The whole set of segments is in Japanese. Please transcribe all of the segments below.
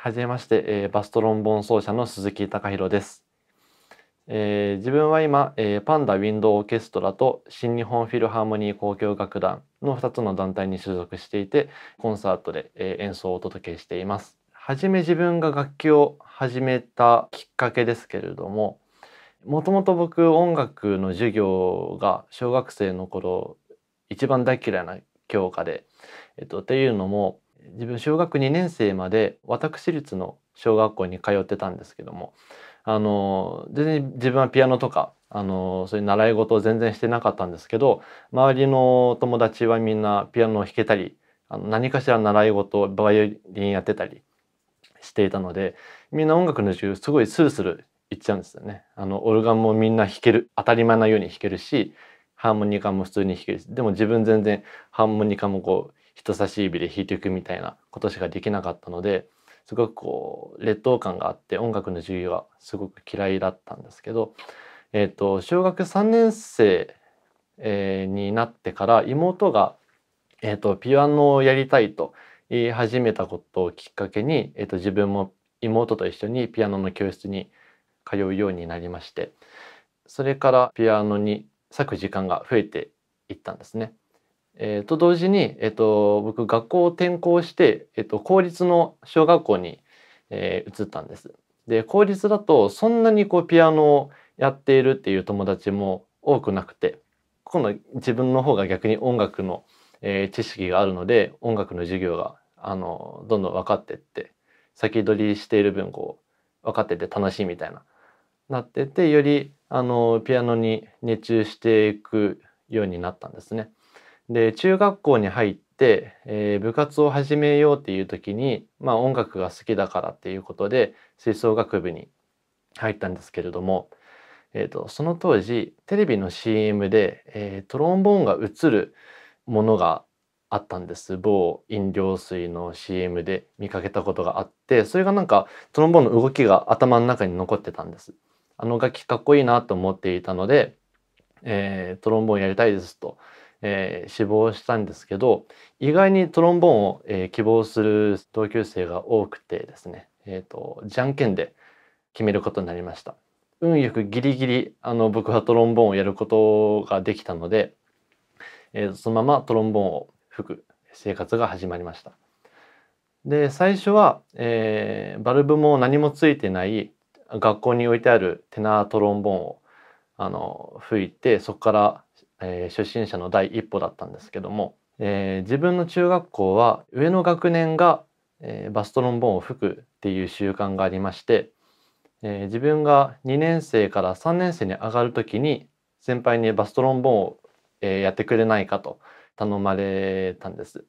はじめまして、えー、バストロンボン奏者の鈴木貴弘です、えー、自分は今、えー、パンダウィンドオーケストラと新日本フィルハーモニー交響楽団の2つの団体に所属していてコンサートで、え演奏をお届けしています。はじめ自分が楽器を始めたきっかけですけれどももともと僕音楽の授業が小学生の頃一番大嫌いな教科で、えっと、っていうのも自分小学2年生まで私立の小学校に通ってたんですけどもあの全然自分はピアノとかあのそういう習い事を全然してなかったんですけど周りの友達はみんなピアノを弾けたりあの何かしら習い事バイオリンやってたりしていたのでみんな音楽の授業すごいスルスルいっちゃうんですよね。あのオルガンもみんな弾ける当たり前なように弾けるしハーモニカも普通に弾けるしでも自分全然ハーモニカもこう人差し指で弾いていくみたいなことしかできなかったのですごくこう劣等感があって音楽の授業はすごく嫌いだったんですけど、えーと、小学3年生、えー、になってから妹が、えーと、ピアノをやりたいと言い始めたことをきっかけに、えーと、自分も妹と一緒にピアノの教室に通うようになりましてそれからピアノに咲く時間が増えていったんですね。えー、と同時に、えーと、僕学校を転校して、えーと、と公立の小学校に、えー、移ったんです。で公立だとそんなにこうピアノをやっているっていう友達も多くなくて今度自分の方が逆に音楽の、えー、知識があるので音楽の授業があのどんどん分かってって先取りしている分こう分かってて楽しいみたいななっててよりあのピアノに熱中していくようになったんですね。で中学校に入って、えー、部活を始めようっていう時に、まあ、音楽が好きだからっていうことで吹奏楽部に入ったんですけれども、えーと、その当時テレビの CM で、えー、トロンボーンが映るものがあったんです某飲料水の CM で見かけたことがあってそれがなんかトロンボーンの動きが頭の中に残ってたんですあの楽器かっこいいなと思っていたので、えー、トロンボーンやりたいですとえー、死亡したんですけど意外にトロンボーンを、えー、希望する同級生が多くてですね、えーと、とじゃんけんで決めることになりました運よくギリギリあの僕はトロンボーンをやることができたので、えー、そのままトロンボーンを吹く生活が始まりましたで最初は、えー、バルブも何もついてない学校に置いてあるテナートロンボーンをあの吹いてそこからえー、初心者の第一歩だったんですけども、えー、自分の中学校は上の学年が、えー、バストロンボーンを吹くっていう習慣がありまして、え自分が2年生から3年生に上がる時に先輩にバストロンボーンを、えやってくれないかと頼まれたんです。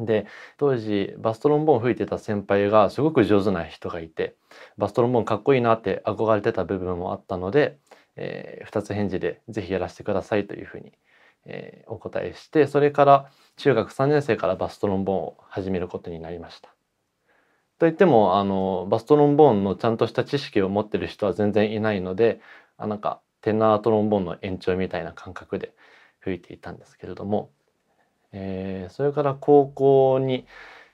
で当時バストロンボーン吹いてた先輩がすごく上手な人がいてバストロンボーンかっこいいなって憧れてた部分もあったので、えー、2つ返事で是非やらせてくださいというふうに、えー、お答えしてそれから中学3年生からバストロンボーンを始めることになりました。といってもあのバストロンボーンのちゃんとした知識を持ってる人は全然いないのであなんかテナートロンボーンの延長みたいな感覚で吹いていたんですけれども、えー、それから高校に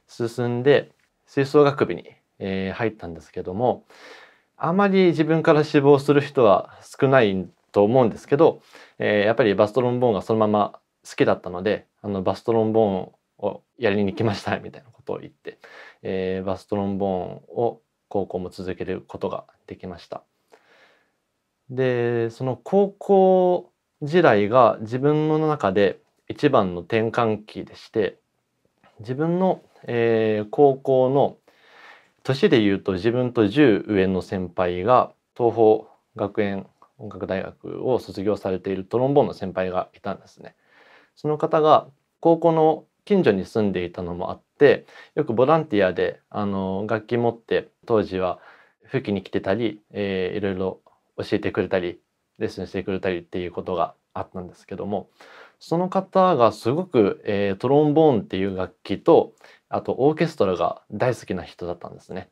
進んで吹奏楽部に、えー、入ったんですけども、あまり自分から死亡する人は少ないと思うんですけど、えー、やっぱりバストロンボーンがそのまま好きだったのであのバストロンボーンをやりに来ましたみたいなことを言って、えー、バストロンボーンを高校も続けることができました。でその高校時代が自分の中で一番の転換期でして自分の、えー、高校の年で言うと自分と10上の先輩が東方学園音楽大学を卒業されているトロンボーンの先輩がいたんですね。その方が高校の近所に住んでいたのもあってよくボランティアであの楽器持って当時は吹きに来てたり、えー、いろいろ教えてくれたりレッスンしてくれたりっていうことがあったんですけどもその方がすごく、えー、トロンボーンっていう楽器と、あとオーケストラが大好きな人だったんですね。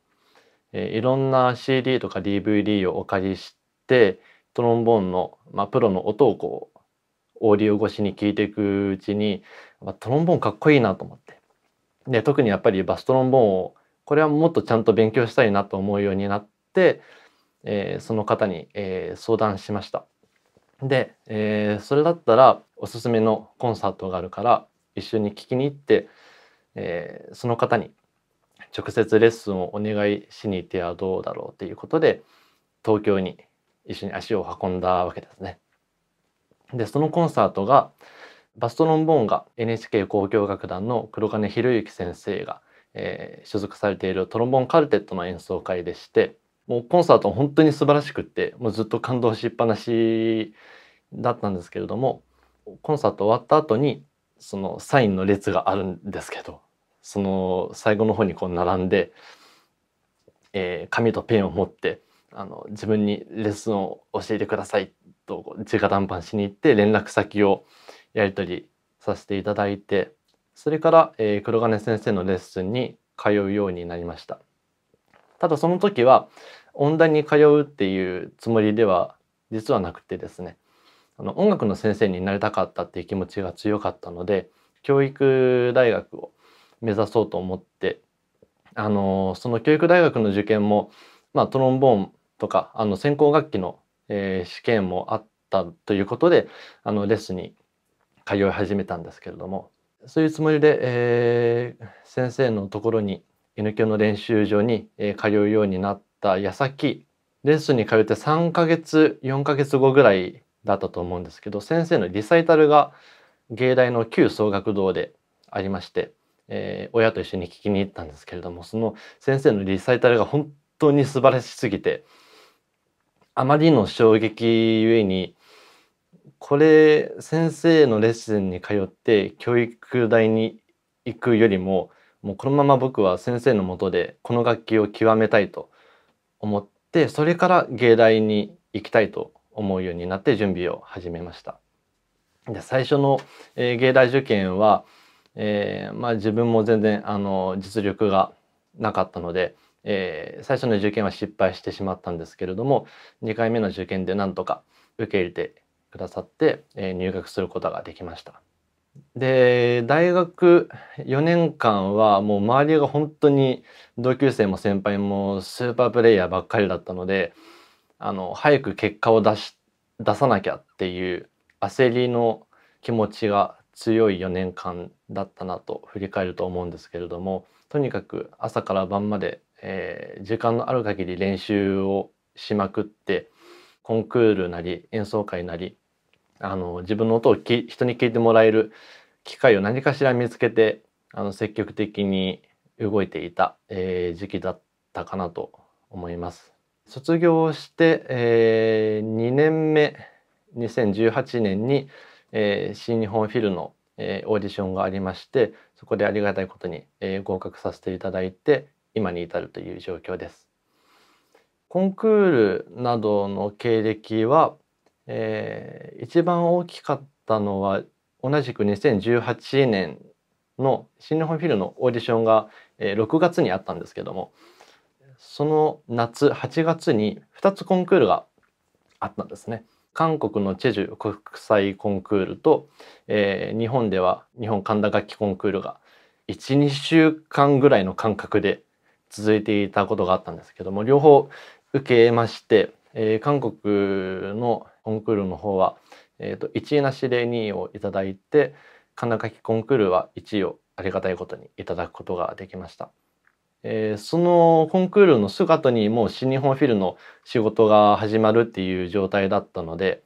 えー、いろんな CD とか DVD をお借りしてトロンボーンの、まあ、プロの音をこうオーディオ越しに聞いていくうちに、まあ、トロンボーンかっこいいなと思ってで特にやっぱりバストロンボーンをこれはもっとちゃんと勉強したいなと思うようになって、えー、その方に、えー、相談しました。で、えー、それだったらおすすめのコンサートがあるから一緒に聴きに行ってえー、その方に直接レッスンをお願いしに行ってはどうだろうということで東京に一緒に足を運んだわけですね。でそのコンサートがバストロンボーンが NHK 交響楽団の黒金博之先生が、えー、所属されているトロンボーンカルテットの演奏会でしてもうコンサート本当に素晴らしくってもうずっと感動しっぱなしだったんですけれどもコンサート終わった後にそのサインの列があるんですけどその最後の方にこう並んで、えー、紙とペンを持ってあの自分にレッスンを教えてくださいと直談判しに行って連絡先をやり取りさせていただいてそれから、えー、黒金先生のレッスンに通うようになりましたただその時は音大に通うっていうつもりでは実はなくてですねあの音楽の先生になりたかったっていう気持ちが強かったので教育大学を目指そうと思ってあのその教育大学の受験も、まあ、トロンボーンとかあの専攻楽器の、えー、試験もあったということであのレッスンに通い始めたんですけれどもそういうつもりで、えー、先生のところに N 響の練習場に、えー、通うようになった矢先レッスンに通って3ヶ月4ヶ月後ぐらいだったと思うんですけど先生のリサイタルが芸大の旧総学堂でありまして、えー、親と一緒に聞きに行ったんですけれどもその先生のリサイタルが本当に素晴らしすぎてあまりの衝撃ゆえにこれ先生のレッスンに通って教育大に行くよりももうこのまま僕は先生のもとでこの楽器を極めたいと思ってそれから芸大に行きたいと思うようになって準備を始めました。で最初の、えー、芸大受験は、えー、まあ、自分も全然あの実力がなかったので、えー、最初の受験は失敗してしまったんですけれども2回目の受験でなんとか受け入れてくださって、え入学することができました。で大学4年間はもう周りが本当に同級生も先輩もスーパープレイヤーばっかりだったのであの早く結果を出し出さなきゃっていう焦りの気持ちが強い4年間だったなと振り返ると思うんですけれどもとにかく朝から晩まで、えー、時間のある限り練習をしまくってコンクールなり演奏会なりあの自分の音をき人に聞いてもらえる機会を何かしら見つけてあの積極的に動いていた、えー、時期だったかなと思います。卒業して、えー、2年目2018年に、えー、新日本フィルの、えー、オーディションがありましてそこでありがたいことに、えー、合格させていただいて今に至るという状況です。コンクールなどの経歴は、えー、一番大きかったのは同じく2018年の新日本フィルのオーディションが、えー、6月にあったんですけどもその夏8月に2つコンクールがあったんですね。韓国のチェジュ国際コンクールと、えー、日本では日本神田楽器コンクールが12週間ぐらいの間隔で続いていたことがあったんですけども両方受けまして、えー、韓国のコンクールの方は、えーと、1位なしで2位をいただいて神田楽器コンクールは1位をありがたいことにいただくことができました。えー、そのコンクールのすぐにもう新日本フィルの仕事が始まるっていう状態だったので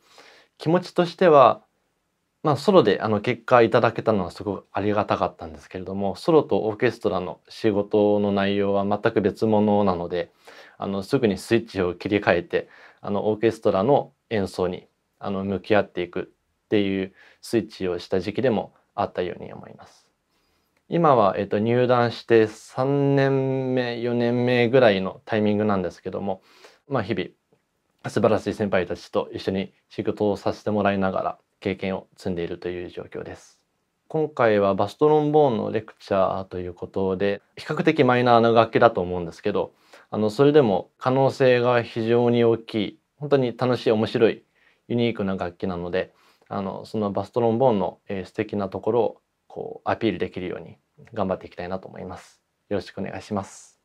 気持ちとしてはまあソロであの結果いただけたのはすごくありがたかったんですけれどもソロとオーケストラの仕事の内容は全く別物なのであのすぐにスイッチを切り替えてあのオーケストラの演奏にあの向き合っていくっていうスイッチをした時期でもあったように思います。今は、えっと、入団して3年目4年目ぐらいのタイミングなんですけども、まあ、日々素晴らしい先輩たちと一緒に仕事をさせてもらいながら経験を積んでいるという状況です。今回はバストロンボーンのレクチャーということで比較的マイナーな楽器だと思うんですけどあのそれでも可能性が非常に大きい本当に楽しい面白いユニークな楽器なのであのそのバストロンボーンの、えー、素敵なところをこうアピールできるように頑張っていきたいなと思います。よろしくお願いします。